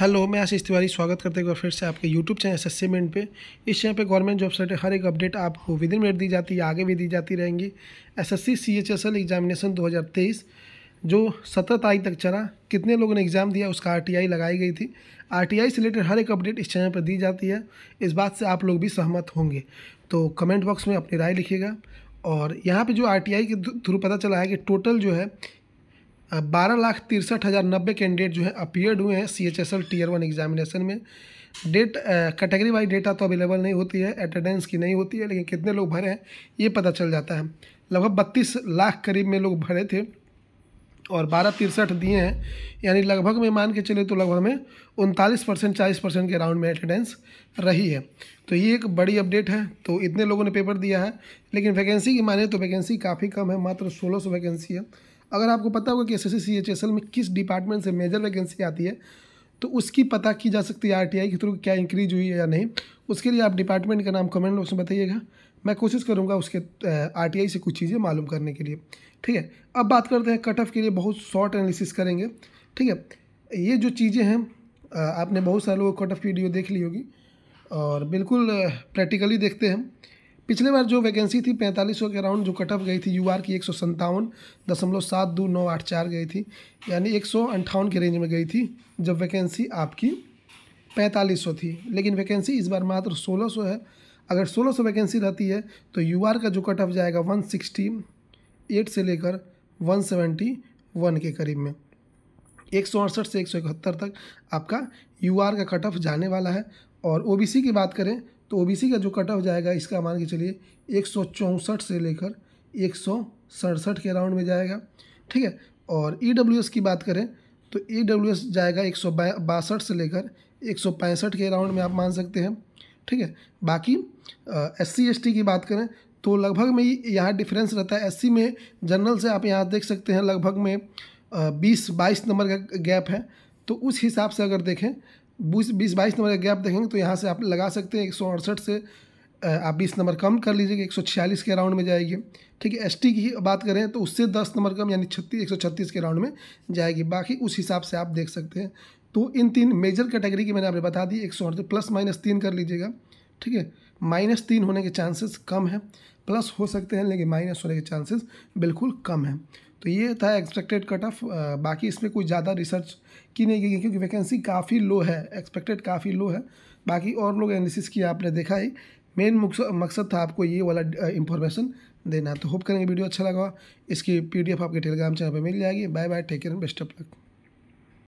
hello मैं आशीष तिवारी स्वागत करते हैं फिर से आपके यूट्यूब चैनल एस एस मेंट पे इस चैनल पे गवर्नमेंट जॉब रिलेटेड हर एक अपडेट आपको विद इन मिनट दी जाती है आगे भी दी जाती रहेंगी S S C C H S L examination दो हज़ार तेईस जो सत्रह तारीख तक चला कितने लोगों ने एग्ज़ाम दिया उसका आर लगाई गई थी आर से रिलेटेड हर एक अपडेट इस चैनल पर दी जाती है इस बात से आप लोग भी सहमत होंगे तो कमेंट बॉक्स में अपनी राय लिखिएगा और यहाँ पर जो आर के थ्रू पता चला है कि टोटल जो है बारह लाख तिरसठ हज़ार नब्बे कैंडिडेट जो है अपियर्ड हुए हैं C H S L tier one examination में डेट कैटेगरी वाइज डेटा तो अवेलेबल नहीं होती है अटेंडेंस की नहीं होती है लेकिन कितने लोग भरे हैं ये पता चल जाता है लगभग बत्तीस लाख करीब में लोग भरे थे और बारह तिरसठ दिए हैं यानी लगभग में मान के चले तो लगभग में उनतालीस परसेंट चालीस परसेंट के राउंड में अटेंडेंस रही है तो ये एक बड़ी अपडेट है तो इतने लोगों ने पेपर दिया है लेकिन वैकेंसी की माने तो वैकेंसी काफ़ी कम है मात्र सोलह सौ वैकेंसी है अगर आपको पता होगा कि एस एस सी में किस डिपार्टमेंट से मेजर वैकेंसी आती है तो उसकी पता की जा सकती है आर के थ्रू क्या इंक्रीज हुई है या नहीं उसके लिए आप डिपार्टमेंट का नाम कमेंट बॉक्स में बताइएगा मैं कोशिश करूँगा उसके आर से कुछ चीज़ें मालूम करने के लिए ठीक है अब बात करते हैं कट ऑफ के लिए बहुत शॉर्ट एनालिसिस करेंगे ठीक है ये जो चीज़ें हैं आपने बहुत सारे लोगों कट ऑफ की वीडियो देख ली होगी और बिल्कुल प्रैक्टिकली देखते हैं पिछले बार जो वैकेंसी थी पैंतालीस के अराउंड जो कटअप गई थी यूआर की एक सौ दशमलव सात दो नौ आठ चार गई थी यानी एक सौ अंठावन के रेंज में गई थी जब वैकेंसी आपकी पैंतालीस सौ थी लेकिन वैकेंसी इस बार मात्र सोलह सौ है अगर सोलह सौ वैकेंसी रहती है तो यू का जो कट ऑफ जाएगा वन सिक्सटी एट से लेकर वन सेवेंटी वन के करीब में एक सौ अड़सठ से एक सौ इकहत्तर तक आपका यू का कट ऑफ जाने वाला है और ओ की बात करें तो ओ का जो कट ऑफ जाएगा इसका मान के चलिए एक से लेकर एक के अराउंड में जाएगा ठीक है और ई e की बात करें तो ई e जाएगा एक से लेकर एक के अराउंड में आप मान सकते हैं ठीक है बाकी एस सी की बात करें तो लगभग में यहाँ डिफरेंस रहता है एससी में जनरल से आप यहाँ देख सकते हैं लगभग में बीस बाईस नंबर का गैप है तो उस हिसाब से अगर देखें बीस बीस बाईस नंबर का गैप देखेंगे तो यहाँ से आप लगा सकते हैं एक सौ अड़सठ से आप बीस नंबर कम कर लीजिएगा एक सौ छियालीस के राउंड में जाएगी ठीक है एस की बात करें तो उससे दस नंबर कम यानी छत्तीस एक सौ छत्तीस के राउंड में जाएगी बाकी उस हिसाब से आप देख सकते हैं तो इन तीन मेजर कैटेगरी की मैंने आपने बता दी एक सौ प्लस माइनस तीन कर लीजिएगा ठीक है माइनस तीन होने के चांसेस कम हैं प्लस हो सकते हैं लेकिन माइनस होने के चांसेस बिल्कुल कम हैं तो ये था एक्सपेक्टेड कट ऑफ बाकी इसमें कोई ज़्यादा रिसर्च की नहीं गई क्योंकि वैकेंसी काफ़ी लो है एक्सपेक्टेड काफ़ी लो है बाकी और लोग एनालिसिस किया आपने देखा ही मेन मकसद था आपको ये वाला इन्फॉर्मेशन देना तो होप करेंगे वीडियो अच्छा लगा इसकी पीडीएफ आपके टेलीग्राम चैनल पर मिल जाएगी bye bye take care best of luck